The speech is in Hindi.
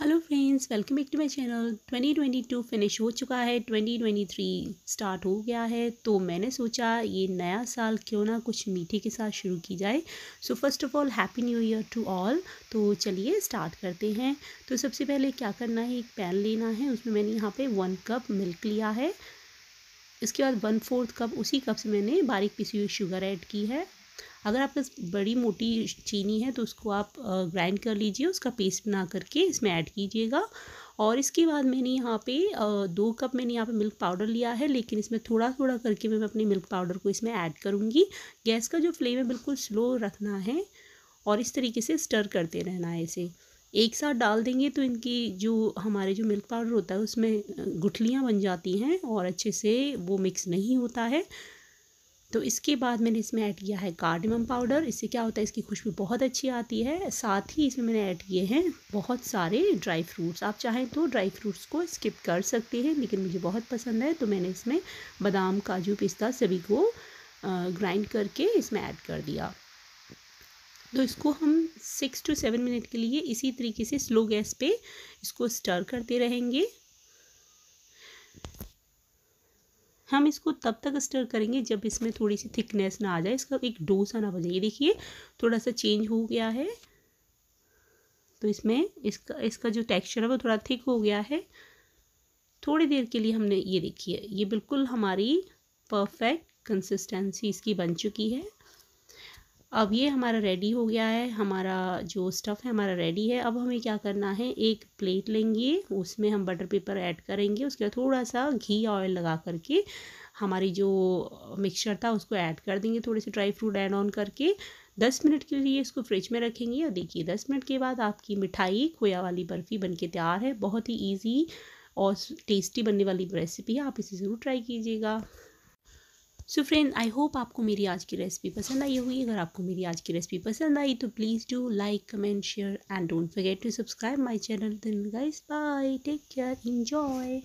hello friends welcome back to my channel 2022 finish हो चुका है 2023 स्टार्ट हो गया है तो मैंने सोचा ये नया साल क्यों ना कुछ मीठे के साथ शुरू की जाए so first of all happy new year to all तो चलिए स्टार्ट करते हैं तो सबसे पहले क्या करना है एक पैन लेना है उसमें मैंने यहाँ पर वन कप मिल्क लिया है इसके बाद वन फोर्थ कप उसी कप से मैंने बारीक पिसी हुई शुगर ऐड की है अगर आपके बड़ी मोटी चीनी है तो उसको आप ग्राइंड कर लीजिए उसका पेस्ट बना करके इसमें ऐड कीजिएगा और इसके बाद मैंने यहाँ पे दो कप मैंने यहाँ पे मिल्क पाउडर लिया है लेकिन इसमें थोड़ा थोड़ा करके मैं अपने मिल्क पाउडर को इसमें ऐड करूँगी गैस का जो फ्लेम है बिल्कुल स्लो रखना है और इस तरीके से स्टर करते रहना है इसे एक साथ डाल देंगे तो इनकी जो हमारे जो मिल्क पाउडर होता है उसमें गुठलियाँ बन जाती हैं और अच्छे से वो मिक्स नहीं होता है तो इसके बाद मैंने इसमें ऐड किया है कार्डमम पाउडर इससे क्या होता है इसकी खुशबू बहुत अच्छी आती है साथ ही इसमें मैंने ऐड किए हैं बहुत सारे ड्राई फ्रूट्स आप चाहें तो ड्राई फ्रूट्स को स्किप कर सकते हैं लेकिन मुझे बहुत पसंद है तो मैंने इसमें बादाम काजू पिस्ता सभी को ग्राइंड करके इसमें ऐड कर दिया तो इसको हम सिक्स टू सेवन मिनट के लिए इसी तरीके से स्लो गैस पे इसको स्टर करते रहेंगे हम इसको तब तक स्टर करेंगे जब इसमें थोड़ी सी थिकनेस ना आ जाए इसका एक डोसा ना बन जाए देखिए थोड़ा सा चेंज हो गया है तो इसमें इसका इसका जो टेक्सचर है वो थोड़ा थिक हो गया है थोड़ी देर के लिए हमने ये देखिए ये बिल्कुल हमारी परफेक्ट कंसिस्टेंसी इसकी बन चुकी है अब ये हमारा रेडी हो गया है हमारा जो स्टफ़ है हमारा रेडी है अब हमें क्या करना है एक प्लेट लेंगे उसमें हम बटर पेपर ऐड करेंगे उसके बाद थोड़ा सा घी ऑयल लगा करके हमारी जो मिक्सचर था उसको ऐड कर देंगे थोड़े से ड्राई फ्रूट ऐड ऑन करके दस मिनट के लिए इसको फ्रिज में रखेंगे और देखिए दस मिनट के बाद आपकी मिठाई खोया वाली बर्फ़ी बन के तैयार है बहुत ही ईजी और टेस्टी बनने वाली रेसिपी है आप इसे ज़रूर ट्राई कीजिएगा सो फ्रेंड आई होप आपको मेरी आज की रेसिपी पसंद आई होगी अगर आपको मेरी आज की रेसिपी पसंद आई तो please do like comment share and don't forget to subscribe my channel दिन guys bye take care enjoy